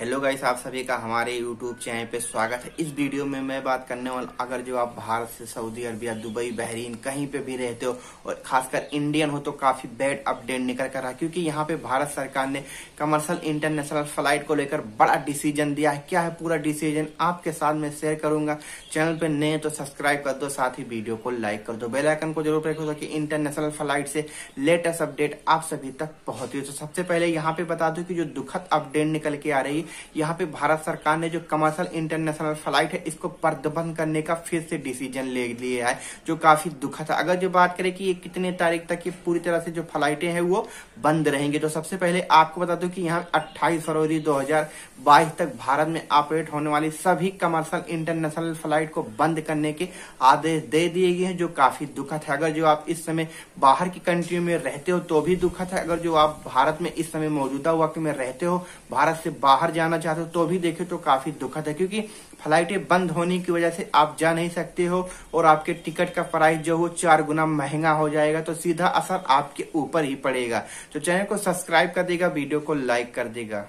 hello guys आप सभी का हमारे यूट्यूब चैनल पे स्वागत है इस वीडियो में मैं बात करने वाला अगर जो आप भारत से सऊदी अरबिया दुबई बहरीन कहीं पे भी रहते हो और खासकर इंडियन हो तो काफी बैड अपडेट निकल कर रहा क्योंकि यहाँ पे भारत सरकार ने कमर्शियल इंटरनेशनल फ्लाइट को लेकर बड़ा डिसीजन दिया है क्या है पूरा डिसीजन आपके साथ में शेयर करूंगा चैनल पे नए तो सब्सक्राइब कर दो साथ ही वीडियो को लाइक कर दो बेलाइकन को जरूर रखो ताकि इंटरनेशनल फ्लाइट से लेटेस्ट अपडेट आप सभी तक पहुंचे तो सबसे पहले यहाँ पे बता दो कि जो दुखद अपडेट निकल के आ रही यहाँ पे भारत सरकार ने जो कमर्शियल इंटरनेशनल फ्लाइट है इसको प्रतिबंध करने का फिर से डिसीजन ले लिया है जो काफी दुखद है अगर जो बात करें कि ये कितने तारीख तक ये पूरी तरह से जो फ्लाइटें हैं वो बंद रहेंगे तो सबसे पहले आपको बता दू की यहाँ अट्ठाईस फरवरी दो तक भारत में ऑपरेट होने वाली सभी कमर्शियल इंटरनेशनल फ्लाइट को बंद करने के आदेश दे दिए गए हैं जो काफी दुखद है अगर जो आप इस समय बाहर की कंट्री में रहते हो तो भी दुखद है अगर जो आप भारत में इस समय मौजूदा वक्त में रहते हो भारत से बाहर जाना चाहते हो तो भी देखे तो काफी दुखद है क्योंकि फ्लाइटें बंद होने की वजह से आप जा नहीं सकते हो और आपके टिकट का प्राइस जो हो चार गुना महंगा हो जाएगा तो सीधा असर आपके ऊपर ही पड़ेगा तो चैनल को सब्सक्राइब कर देगा वीडियो को लाइक कर देगा